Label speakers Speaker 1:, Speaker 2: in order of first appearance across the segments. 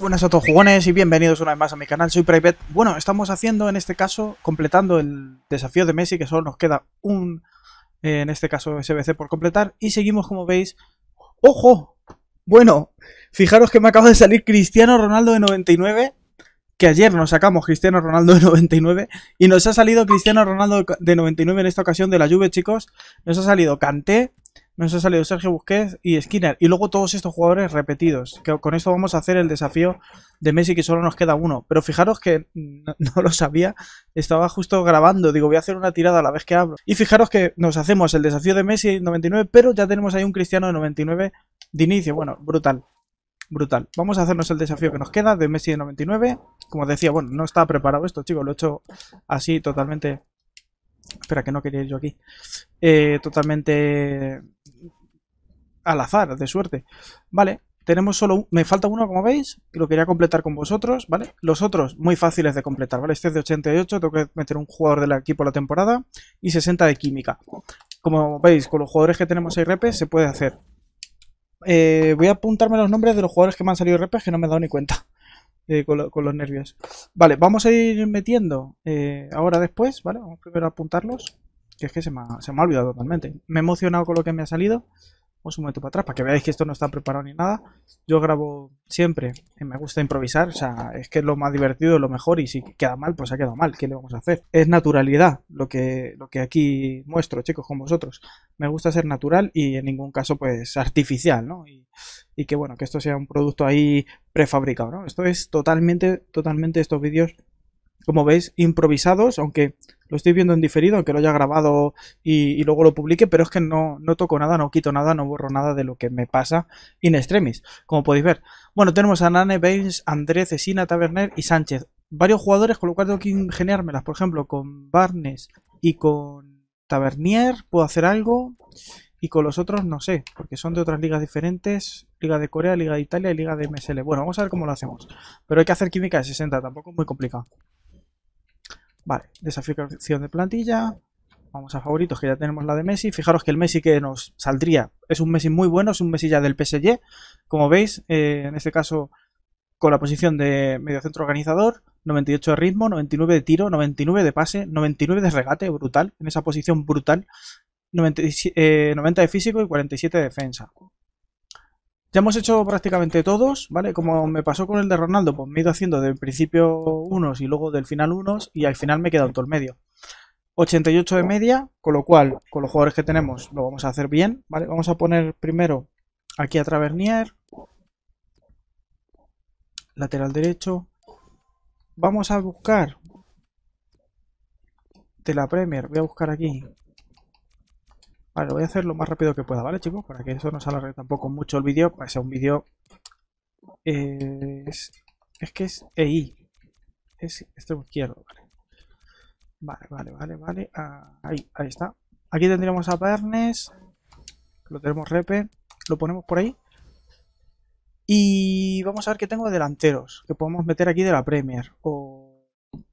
Speaker 1: Buenas a todos jugones y bienvenidos una vez más a mi canal, soy Private. Bueno, estamos haciendo en este caso, completando el desafío de Messi, que solo nos queda un, eh, en este caso, SBC por completar. Y seguimos, como veis, ¡ojo! Bueno, fijaros que me acaba de salir Cristiano Ronaldo de 99, que ayer nos sacamos Cristiano Ronaldo de 99, y nos ha salido Cristiano Ronaldo de 99 en esta ocasión de la Juve, chicos. Nos ha salido Canté. Nos ha salido Sergio Busquets y Skinner. Y luego todos estos jugadores repetidos. con esto vamos a hacer el desafío de Messi, que solo nos queda uno. Pero fijaros que no, lo sabía. Estaba justo grabando. Digo, voy a hacer una tirada a la vez que hablo. Y fijaros que nos hacemos el desafío de Messi 99, pero ya tenemos ahí un Cristiano de 99 de inicio. Bueno, brutal. Brutal. Vamos a hacernos el desafío que nos queda de Messi de 99. Como decía, bueno, no estaba preparado esto, chicos. Lo he hecho así totalmente... Espera, que no quería ir yo aquí. Eh, totalmente al azar, de suerte. Vale, tenemos solo me falta uno, como veis, lo quería completar con vosotros, ¿vale? Los otros, muy fáciles de completar, ¿vale? Este es de 88, tengo que meter un jugador del equipo a la temporada y 60 de química. Como veis, con los jugadores que tenemos ahí repes se puede hacer. Eh, voy a apuntarme los nombres de los jugadores que me han salido repes que no me he dado ni cuenta. Eh, con, los nervios. Vale, vamos a ir metiendo eh, ahora después, ¿vale? Vamos primero a apuntarlos. Que es que se me, se me ha olvidado totalmente. Me he emocionado con lo que me ha salido. Vamos un momento para atrás, para que veáis que esto no está preparado ni nada. Yo grabo siempre, y me gusta improvisar, o sea, es que es lo más divertido, lo mejor, y si queda mal, pues ha quedado mal, ¿qué le vamos a hacer? Es naturalidad lo que, lo que aquí muestro, chicos, con vosotros. Me gusta ser natural y en ningún caso, pues, artificial, ¿no? Y, y que, bueno, que esto sea un producto ahí prefabricado, ¿no? Esto es totalmente, totalmente estos vídeos, como veis, improvisados, aunque lo estoy viendo en diferido, aunque lo haya grabado y, luego lo publique, pero es que no, no toco nada, no quito nada, no borro nada de lo que me pasa in extremis, como podéis ver. Bueno, tenemos a Nane, Baines, Andrés, Cecina, Taverner y Sánchez. Varios jugadores, con lo cual tengo que ingeniármelas. Por ejemplo, con Barnes y con Tavernier puedo hacer algo. Y con los otros no sé, porque son de otras ligas diferentes. Liga de Corea, Liga de Italia y Liga de MSL. Bueno, vamos a ver cómo lo hacemos. Pero hay que hacer química de 60, tampoco es muy complicado. Vale, desafío de plantilla. Vamos a favoritos, que ya tenemos la de Messi. Fijaros que el Messi que nos saldría es un Messi muy bueno, es un Messi ya del PSG. Como veis, eh, en este caso con la posición de mediocentro organizador, 98 de ritmo, 99 de tiro, 99 de pase, 99 de regate, brutal, en esa posición brutal, 90, 90 eh, de físico y 47 de defensa. Ya hemos hecho prácticamente todos, ¿vale? Como me pasó con el de Ronaldo, pues me he ido haciendo del principio unos y luego del final unos y al final me he quedado todo el medio. 88 de media, con lo cual, con los jugadores que tenemos, lo vamos a hacer bien, ¿vale? Vamos a poner primero aquí a Travernier, lateral derecho. Vamos a buscar de la Premier, voy a buscar aquí Vale, voy a hacer lo más rápido que pueda, ¿vale, chicos? Para que eso no se alargue tampoco mucho el vídeo, para que un vídeo... Eh, es, que es EI. Es este izquierdo, ¿vale? Vale, vale, vale, vale. Ah, ahí, está. Aquí tendríamos a Barnes Lo tenemos Repe. Lo ponemos por ahí. Y vamos a ver qué tengo delanteros. Que podemos meter aquí de la Premier. O,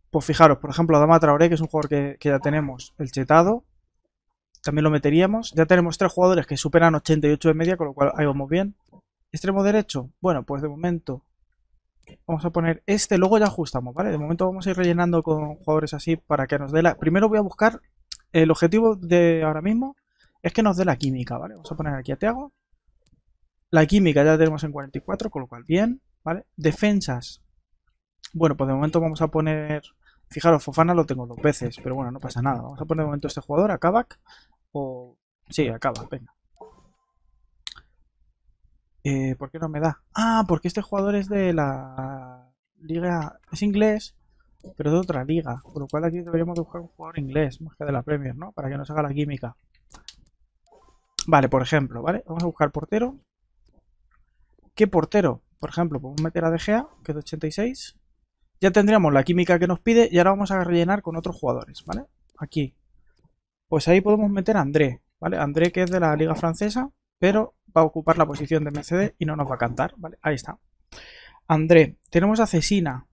Speaker 1: pues fijaros, por ejemplo, Dama Traoré, que es un jugador que ya tenemos. El Chetado también lo meteríamos. Ya tenemos tres jugadores que superan 88 de media, con lo cual ahí vamos bien. Extremo derecho, bueno, pues de momento vamos a poner este, luego ya ajustamos, ¿vale? De momento vamos a ir rellenando con jugadores así para que nos dé la... Primero voy a buscar, el objetivo de ahora mismo es que nos dé la química, ¿vale? Vamos a poner aquí a Teago. La química ya la tenemos en 44, con lo cual bien, ¿vale? Defensas. Bueno, pues de momento vamos a poner... Fijaros, Fofana lo tengo dos veces, pero bueno, no pasa nada. Vamos a poner de momento este jugador, a Kabak. Sí, acaba, venga. Eh, ¿Por qué no me da? Ah, porque este jugador es de la liga... Es inglés, pero de otra liga. Por lo cual aquí deberíamos buscar un jugador inglés, más que de la Premier, ¿no? Para que nos haga la química. Vale, por ejemplo, ¿vale? Vamos a buscar portero. ¿Qué portero? Por ejemplo, podemos meter a De Gea, que es de 86. Ya tendríamos la química que nos pide y ahora vamos a rellenar con otros jugadores, ¿vale? Aquí, pues ahí podemos meter a André, ¿vale? André que es de la liga francesa, pero va a ocupar la posición de Mercedes y no nos va a cantar, ¿vale? Ahí está. André, tenemos a Cesina.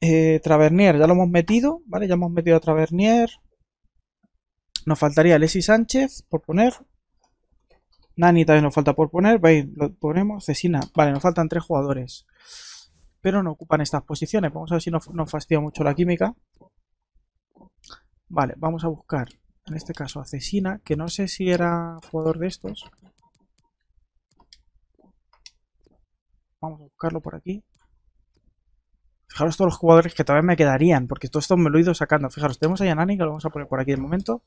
Speaker 1: Eh, Travernier, ya lo hemos metido, ¿vale? Ya hemos metido a Travernier. Nos faltaría Alexis Sánchez por poner. Nani también nos falta por poner. Veis, lo ponemos. Cesina. Vale, nos faltan tres jugadores. Pero no ocupan estas posiciones. Vamos a ver si nos nos fastidia mucho la química. Vale, vamos a buscar, en este caso, a que no sé si era jugador de estos. Vamos a buscarlo por aquí. Fijaros todos los jugadores que todavía me quedarían, porque todo esto me lo he ido sacando. Fijaros, tenemos ahí a Nani, que lo vamos a poner por aquí de momento.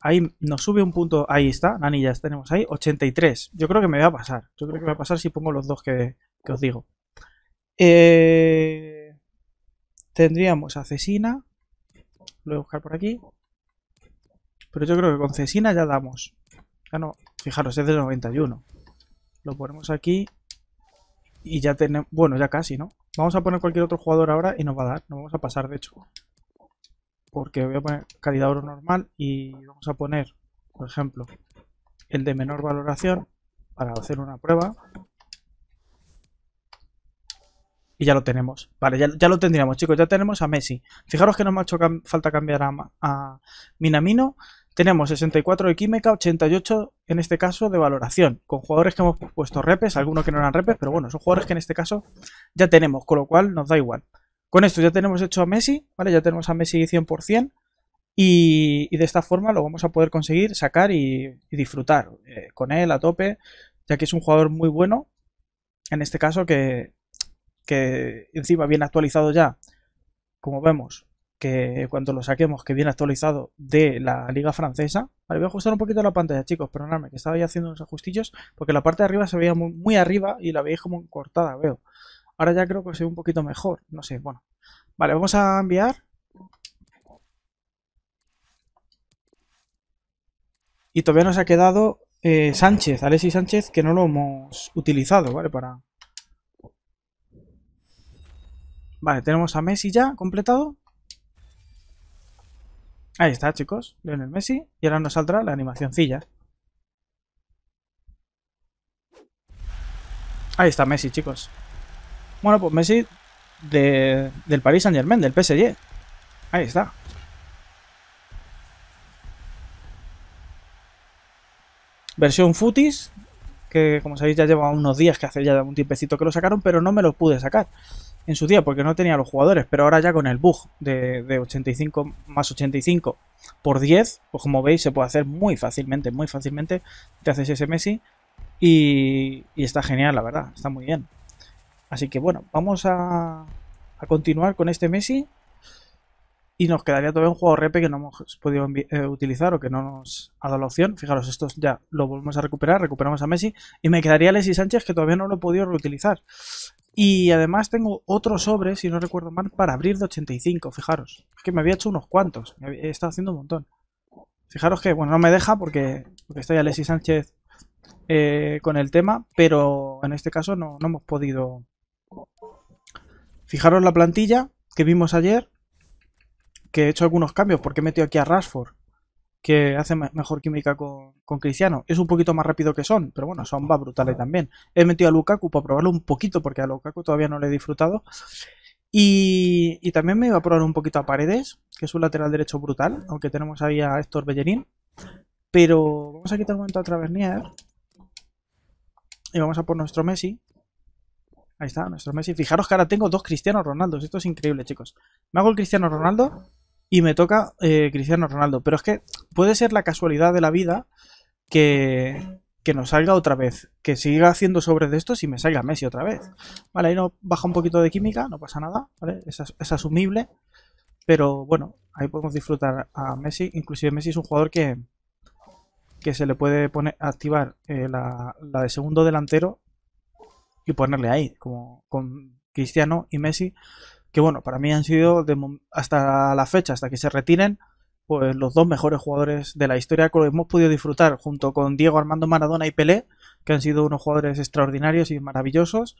Speaker 1: Ahí nos sube un punto, ahí está, Nani ya tenemos ahí, 83. Yo creo que me va a pasar, yo creo que me va a pasar si pongo los dos que, os digo. Eh, tendríamos a lo voy a buscar por aquí. Pero yo creo que con cesina ya damos. Ya ah, no, fijaros, es del 91. Lo ponemos aquí. Y ya tenemos... Bueno, ya casi, ¿no? Vamos a poner cualquier otro jugador ahora y nos va a dar. Nos vamos a pasar, de hecho. Porque voy a poner calidad oro normal y vamos a poner, por ejemplo, el de menor valoración para hacer una prueba y ya lo tenemos. Vale, ya, lo tendríamos, chicos. Ya tenemos a Messi. Fijaros que me ha hecho falta cambiar a, Minamino. Tenemos 64 de química, 88 en este caso de valoración. Con jugadores que hemos puesto repes, algunos que no eran repes, pero bueno, son jugadores que en este caso ya tenemos, con lo cual nos da igual. Con esto ya tenemos hecho a Messi, ¿vale? Ya tenemos a Messi 100%. Y, y de esta forma lo vamos a poder conseguir sacar y, disfrutar eh, con él a tope, ya que es un jugador muy bueno, en este caso que, que encima viene actualizado ya, como vemos, que cuando lo saquemos, que viene actualizado de la liga francesa. Vale, voy a ajustar un poquito la pantalla, chicos, perdonadme, que estaba ya haciendo unos ajustillos, porque la parte de arriba se veía muy, arriba y la veía como cortada, veo. Ahora ya creo que se ve un poquito mejor, no sé, bueno. Vale, vamos a enviar. Y todavía nos ha quedado eh, Sánchez, Alexis Sánchez, que no lo hemos utilizado, ¿vale? Para, Vale, tenemos a Messi ya completado. Ahí está, chicos. el Messi. Y ahora nos saldrá la animacioncilla. Ahí está Messi, chicos. Bueno, pues Messi del Paris Saint Germain, del PSG. Ahí está. Versión Futis, que como sabéis ya lleva unos días que hace ya un tiempecito que lo sacaron, pero no me lo pude sacar en su día porque no tenía los jugadores, pero ahora ya con el bug de, 85 más 85 por 10, pues como veis se puede hacer muy fácilmente, muy fácilmente, te haces ese Messi y, está genial, la verdad, está muy bien. Así que bueno, vamos a, a continuar con este Messi y nos quedaría todavía un juego repe que no hemos podido eh, utilizar o que no nos ha dado la opción. Fijaros, estos ya lo volvemos a recuperar, recuperamos a Messi y me quedaría Alexis Sánchez que todavía no lo he podido reutilizar. Y además tengo otro sobre, si no recuerdo mal, para abrir de 85, fijaros. Es que me había hecho unos cuantos, he estado haciendo un montón. Fijaros que, bueno, no me deja porque, porque estoy Alexis Sánchez eh, con el tema, pero en este caso no, no hemos podido... Fijaros la plantilla que vimos ayer, que he hecho algunos cambios porque he metido aquí a Rashford que hace mejor química con, Cristiano. Es un poquito más rápido que Son, pero bueno, Son va brutales también. He metido a Lukaku para probarlo un poquito, porque a Lukaku todavía no le he disfrutado. Y, y, también me iba a probar un poquito a Paredes, que es un lateral derecho brutal, aunque tenemos ahí a Héctor Bellerín. Pero vamos a quitar un momento a Travernier. Y vamos a por nuestro Messi. Ahí está, nuestro Messi. Fijaros que ahora tengo dos Cristianos Ronaldos. Esto es increíble, chicos. Me hago el Cristiano Ronaldo y me toca eh, Cristiano Ronaldo. Pero es que puede ser la casualidad de la vida que, que nos salga otra vez, que siga haciendo sobres de estos y me salga Messi otra vez. Vale, ahí no baja un poquito de química, no pasa nada, ¿vale? Es, asumible, pero bueno, ahí podemos disfrutar a Messi. Inclusive Messi es un jugador que, que se le puede poner, activar eh, la, la, de segundo delantero y ponerle ahí, como con Cristiano y Messi que bueno, para mí han sido hasta la fecha, hasta que se retiren, pues los dos mejores jugadores de la historia que hemos podido disfrutar junto con Diego Armando Maradona y Pelé, que han sido unos jugadores extraordinarios y maravillosos,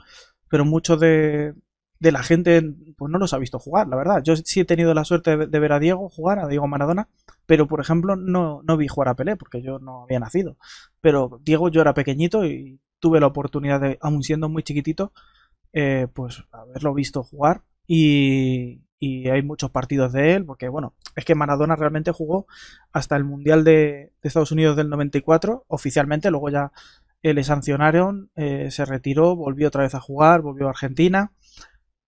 Speaker 1: pero mucho de, la gente pues no los ha visto jugar, la verdad. Yo sí he tenido la suerte de, ver a Diego jugar, a Diego Maradona, pero por ejemplo no, no vi jugar a Pelé porque yo no había nacido. Pero Diego yo era pequeñito y tuve la oportunidad de, aun siendo muy chiquitito, eh, pues haberlo visto jugar y, hay muchos partidos de él, porque bueno, es que Maradona realmente jugó hasta el Mundial de, Estados Unidos del 94 oficialmente, luego ya eh, le sancionaron, eh, se retiró, volvió otra vez a jugar, volvió a Argentina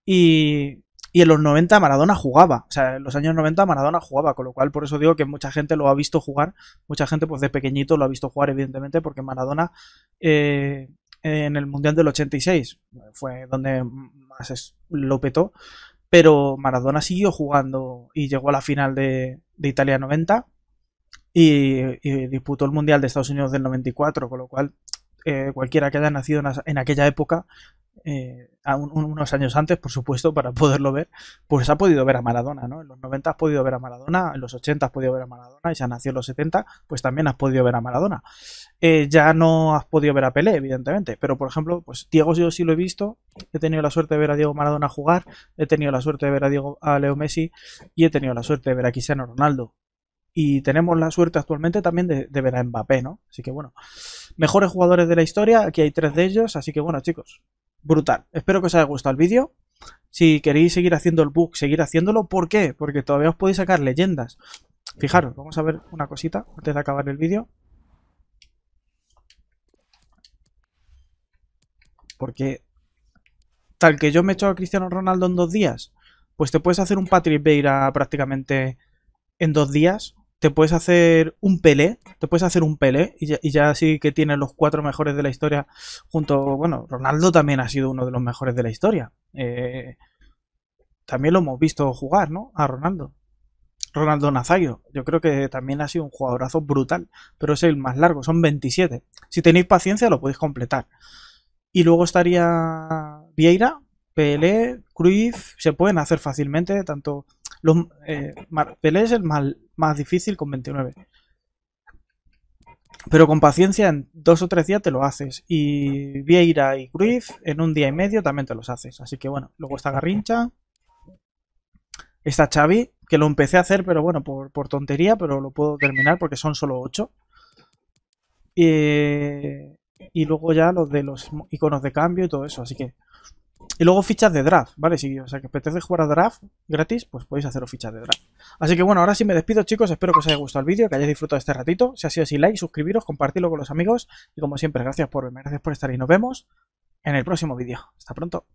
Speaker 1: y, en los 90 Maradona jugaba, o sea, en los años 90 Maradona jugaba, con lo cual por eso digo que mucha gente lo ha visto jugar, mucha gente pues de pequeñito lo ha visto jugar evidentemente porque Maradona... Eh, en el Mundial del 86. Fue donde lo petó. Pero Maradona siguió jugando y llegó a la final de, Italia 90 y, disputó el Mundial de Estados Unidos del 94, con lo cual eh, cualquiera que haya nacido en aquella época eh, unos años antes, por supuesto, para poderlo ver, pues ha podido ver a Maradona, ¿no? En los 90 has podido ver a Maradona, en los 80 has podido ver a Maradona, y ya nació en los 70, pues también has podido ver a Maradona. Eh, ya no has podido ver a Pelé, evidentemente, pero por ejemplo, pues Diego yo sí lo he visto, he tenido la suerte de ver a Diego Maradona jugar, he tenido la suerte de ver a, Diego, a Leo Messi y he tenido la suerte de ver a Cristiano Ronaldo. Y tenemos la suerte actualmente también de, ver a Mbappé, ¿no? Así que bueno, mejores jugadores de la historia, aquí hay tres de ellos, así que bueno chicos, brutal. Espero que os haya gustado el vídeo. Si queréis seguir haciendo el bug, seguir haciéndolo. ¿Por qué? Porque todavía os podéis sacar leyendas. Fijaros, vamos a ver una cosita antes de acabar el vídeo. Porque tal que yo me he hecho a Cristiano Ronaldo en dos días, pues te puedes hacer un Patrick Beira prácticamente en dos días te puedes hacer un Pelé, te puedes hacer un Pelé y ya, sí que tienes los cuatro mejores de la historia junto, bueno, Ronaldo también ha sido uno de los mejores de la historia. Eh, también lo hemos visto jugar, ¿no? A Ronaldo. Ronaldo Nazario, yo creo que también ha sido un jugadorazo brutal, pero es el más largo, son 27. Si tenéis paciencia lo podéis completar. Y luego estaría Vieira, Pelé, Cruz se pueden hacer fácilmente, tanto los, eh, es el más, difícil con 29. Pero con paciencia en dos o tres días te lo haces. Y Vieira y Cruz en un día y medio también te los haces. Así que bueno, luego está Garrincha. Está Xavi, que lo empecé a hacer, pero bueno, por, tontería, pero lo puedo terminar porque son solo 8 eh, y luego ya los de los iconos de cambio y todo eso. Así que y luego fichas de draft, ¿vale? Si os sea, que apetece jugar a draft gratis, pues podéis haceros fichas de draft. Así que bueno, ahora sí me despido, chicos. Espero que os haya gustado el vídeo, que hayáis disfrutado este ratito. Si ha sido así, like, suscribiros, compartirlo con los amigos. Y como siempre, gracias por verme, gracias por estar y nos vemos en el próximo vídeo. Hasta pronto.